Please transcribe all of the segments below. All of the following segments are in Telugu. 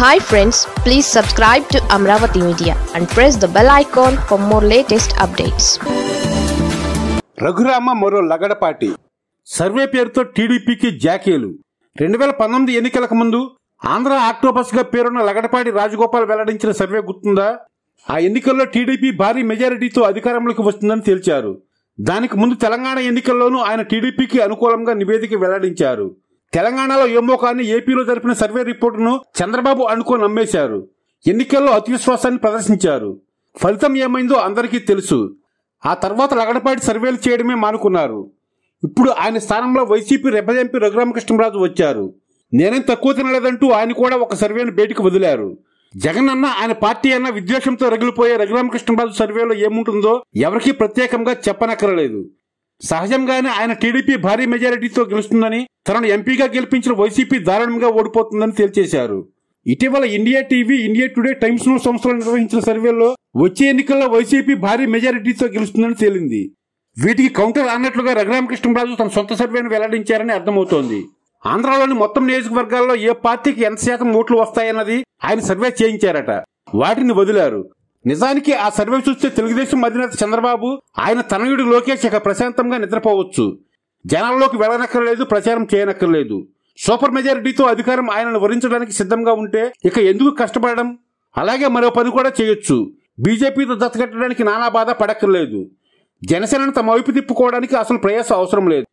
hi friends please subscribe to Amaravati media and press the bell icon for more latest updates Raghurama మరో లగడపాటి సర్వే పేరుతో టీడీపీకి జాకీలు రెండు వేల పంతొమ్మిది ఎన్నికలకు ముందు ఆంధ్ర ఆక్టోపస్గా పేరున్న లగడపాటి రాజగోపాల్ వెల్లడించిన సర్వే గుర్తుందా ఆ ఎన్నికల్లో టీడీపీ భారీ మెజారిటీతో అధికారంలోకి వస్తుందని తేల్చారు దానికి ముందు తెలంగాణ ఎన్నికల్లోనూ ఆయన టీడీపీకి అనుకూలంగా నివేదిక వెల్లడించారు తెలంగాణలో ఎమ్మోకాన్ని ఏపీలో జరిపిన సర్వే రిపోర్టును చంద్రబాబు అనుకో నమ్మేశారు ఎన్నికల్లో అతివిశ్వాసాన్ని ప్రదర్శించారు ఫలితం ఏమైందో అందరికీ తెలుసు ఆ తర్వాత లగడపాటి సర్వేలు చేయడమే మానుకున్నారు ఇప్పుడు ఆయన స్థానంలో వైసీపీ ఎంపీ రఘురామకృష్ణరాజు వచ్చారు నేనేం తక్కువ తినలేదంటూ ఆయన కూడా ఒక సర్వేను బయటికి వదిలారు జగన్ అన్న ఆయన పార్టీ అన్న విద్వేషంతో రగిలిపోయే రఘురామకృష్ణరాజు సర్వేలో ఏముంటుందో ఎవరికీ ప్రత్యేకంగా చెప్పనక్కరలేదు సహజంగానే ఆయన టీడీపీ భారీ మెజారిటీతో గెలుస్తుందని తనను ఎంపీగా గెలిపించిన వైసీపీ దారుణంగా ఓడిపోతుందని తేల్చేశారు ఇటీవల India TV India today times news సంస్థలు నిర్వహించిన సర్వేలో వచ్చే ఎన్నికల్లో వైసీపీ భారీ మెజారిటీతో గెలుస్తుందని తేలింది వీటికి కౌంటర్ అన్నట్లుగా రఘురామకృష్ణరాజు తన సొంత సర్వేను వెల్లడించారని అర్థమవుతోంది ఆంధ్రాలోని మొత్తం నియోజకవర్గాల్లో ఏ పార్టీకి ఎంత శాతం ఓట్లు వస్తాయన్నది ఆయన సర్వే చేయించారట వాటిని వదిలారు నిజానికి ఆ సర్వే చూస్తే తెలుగుదేశం అధినేత చంద్రబాబు ఆయన తనయుడు లోకేష్ ఇక ప్రశాంతంగా నిద్రపోవచ్చు జనాల్లోకి వెళ్ళనక్కర్లేదు ప్రచారం చేయనక్కర్లేదు సూపర్ మెజారిటీతో అధికారం ఆయనను వరించడానికి సిద్ధంగా ఉంటే ఇక ఎందుకు కష్టపడడం అలాగే మరో పని కూడా చేయొచ్చు బీజేపీతో దత్తగట్టడానికి నానా బాధ పడక్కర్లేదు జనసేనను తమ వైపు తిప్పుకోవడానికి అసలు ప్రయాసం అవసరం లేదు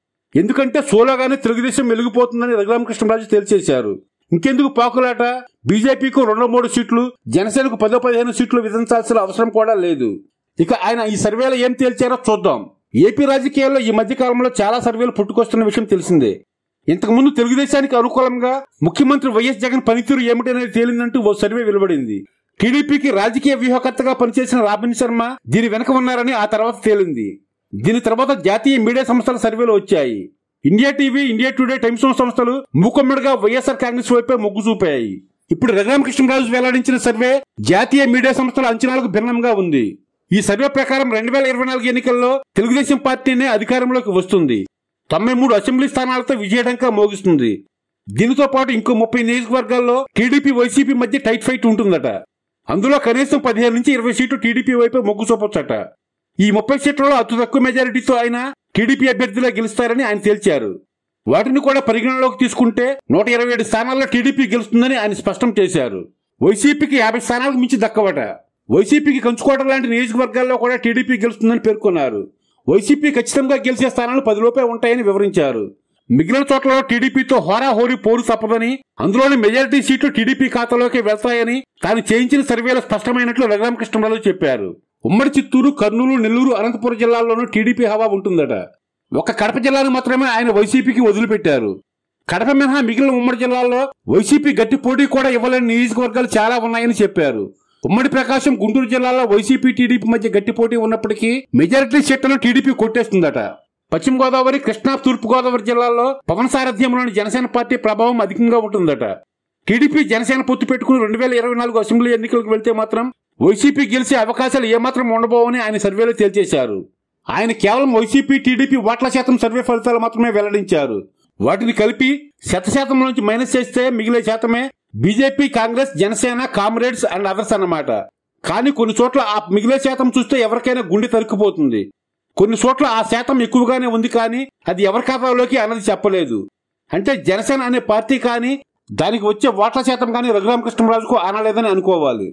ఎందుకంటే సోలోగానే తెలుగుదేశం వెలిగిపోతుందని రఘురామకృష్ణరాజు తేల్చేశారు ఇంకెందుకు పాకులాట బీజేపీకు రెండు మూడు సీట్లు జనసేనకు పదో పదిహేను సీట్లు విధించాల్సిన అవసరం కూడా లేదు ఇక ఆయన ఈ సర్వేలో ఏం తేల్చారో చూద్దాం ఏపీ రాజకీయాల్లో ఈ మధ్య కాలంలో చాలా సర్వేలు పుట్టుకొస్తున్న విషయం తెలిసిందే ఇంతకుముందు తెలుగుదేశానికి అనుకూలంగా ముఖ్యమంత్రి వైఎస్ జగన్ పనితీరు అనేది తేలిందంటూ ఓ సర్వే వెలువడింది టీడీపీకి రాజకీయ వ్యూహకర్తగా పనిచేసిన రాబిన్ శర్మ దీని వెనక ఉన్నారని ఆ తర్వాత తేలింది దీని తర్వాత జాతీయ మీడియా సంస్థల సర్వేలు వచ్చాయి India TV India today times సంస్థలు మూకమ్మడిగా వైఎస్ఆర్ కాంగ్రెస్ వైపే మొగ్గు చూపాయి ఇప్పుడు రఘురామకృష్ణరాజు వెల్లడించిన సర్వే జాతీయ మీడియా సంస్థల అంచనాలకు భిన్నంగా ఉంది ఈ సర్వే ప్రకారం రెండు వేల ఇరవై నాలుగు ఎన్నికల్లో తెలుగుదేశం పార్టీనే అధికారంలోకి వస్తుంది తొంభై మూడు అసెంబ్లీ స్థానాలతో విజయడంక మోగిస్తుంది దీనితో పాటు ఇంకో ముప్పై నియోజకవర్గాల్లో టీడీపీ వైసీపీ మధ్య టైట్ ఫైట్ ఉంటుందట అందులో కనీసం పదిహేను నుంచి ఇరవై సీట్లు టీడీపీ వైపు మొగ్గు చూపొచ్చట ఈ ముప్పై సీట్లలో అతి తక్కువ మెజారిటీతో అయినా టీడీపీ అభ్యర్థిలా గెలుస్తారని ఆయన తేల్చారు వాటిని కూడా పరిగణనలోకి తీసుకుంటే నూట ఇరవై ఏడు స్థానాల్లో టీడీపీ గెలుస్తుందని ఆయన స్పష్టం చేశారు వైసీపీకి యాభై స్థానాలకు మించి దక్కవట వైసీపీకి కంచుకోట లాంటి నియోజకవర్గాల్లో కూడా టీడీపీ గెలుస్తుందని పేర్కొన్నారు వైసీపీ ఖచ్చితంగా గెలిచే స్థానాలు పదిలోపే ఉంటాయని వివరించారు మిగిలిన చోట్లలో టీడీపీతో హోరాహోరీ పోరు తప్పదని అందులోని మెజారిటీ సీట్లు టీడీపీ ఖాతాలోకి వెళ్తాయని తాను చేయించిన సర్వేలో స్పష్టమైనట్లు రఘురామకృష్ణరాజు చెప్పారు ఉమ్మడి చిత్తూరు కర్నూలు నెల్లూరు అనంతపురం జిల్లాల్లోనూ టీడీపీ హవా ఉంటుందట ఒక కడప జిల్లాను మాత్రమే ఆయన వైసీపీకి వదిలిపెట్టారు కడప మినహా మిగిలిన ఉమ్మడి జిల్లాల్లో వైసీపీ గట్టి పోటీ కూడా ఇవ్వలేని నియోజకవర్గాలు చాలా ఉన్నాయని చెప్పారు ఉమ్మడి ప్రకాశం గుంటూరు జిల్లాలో వైసీపీ టీడీపీ మధ్య గట్టి పోటీ ఉన్నప్పటికీ మెజారిటీ సీట్లను టీడీపీ కొట్టేస్తుందట పశ్చిమ గోదావరి కృష్ణా తూర్పు గోదావరి జిల్లాల్లో పవన్ సారథ్యంలోని జనసేన పార్టీ ప్రభావం అధికంగా ఉంటుందట టీడీపీ జనసేన పొత్తు పెట్టుకుని రెండు వేల ఇరవై నాలుగు అసెంబ్లీ ఎన్నికలకు వెళ్తే మాత్రం వైసీపీ గెలిచే అవకాశాలు ఏమాత్రం ఉండబోవని ఆయన సర్వేలో తేల్చేశారు ఆయన కేవలం వైసీపీ టీడీపీ ఓట్ల శాతం సర్వే ఫలితాలు మాత్రమే వెల్లడించారు వాటిని కలిపి శత శాతం నుంచి మైనస్ చేస్తే మిగిలే శాతమే BJP Congress Janasena comrades and others అన్నమాట కానీ కొన్ని చోట్ల ఆ మిగిలే శాతం చూస్తే ఎవరికైనా గుండె తరుక్కుపోతుంది కొన్ని చోట్ల ఆ శాతం ఎక్కువగానే ఉంది కానీ అది ఎవరి ఖాతాలోకి అన్నది చెప్పలేదు అంటే జనసేన అనే పార్టీ కానీ దానికి వచ్చే ఓట్ల శాతం కానీ రఘురామకృష్ణరాజుకు అనలేదని అనుకోవాలి